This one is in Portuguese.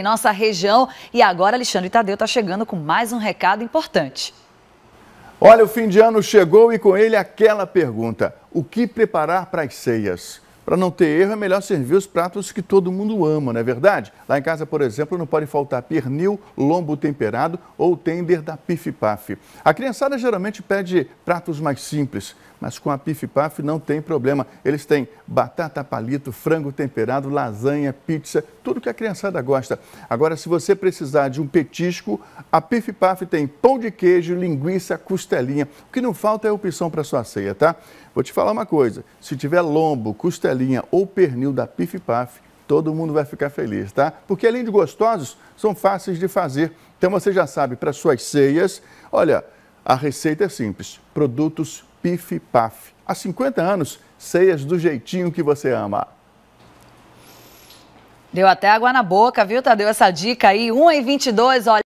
em nossa região. E agora Alexandre Tadeu está chegando com mais um recado importante. Olha, o fim de ano chegou e com ele aquela pergunta: o que preparar para as ceias? Para não ter erro, é melhor servir os pratos que todo mundo ama, não é verdade? Lá em casa, por exemplo, não pode faltar pernil, lombo temperado ou tender da Pif Paf. A criançada geralmente pede pratos mais simples, mas com a Pif Paf não tem problema. Eles têm batata palito, frango temperado, lasanha, pizza, tudo que a criançada gosta. Agora, se você precisar de um petisco, a Pif Paf tem pão de queijo, linguiça, costelinha. O que não falta é opção para sua ceia, tá? Vou te falar uma coisa, se tiver lombo, costelinha, linha ou pernil da Pif Paf, todo mundo vai ficar feliz, tá? Porque além de gostosos, são fáceis de fazer. Então você já sabe, para suas ceias, olha, a receita é simples. Produtos Pif Paf. Há 50 anos, ceias do jeitinho que você ama. Deu até água na boca, viu, Tadeu? Essa dica aí, 1 e 22, olha.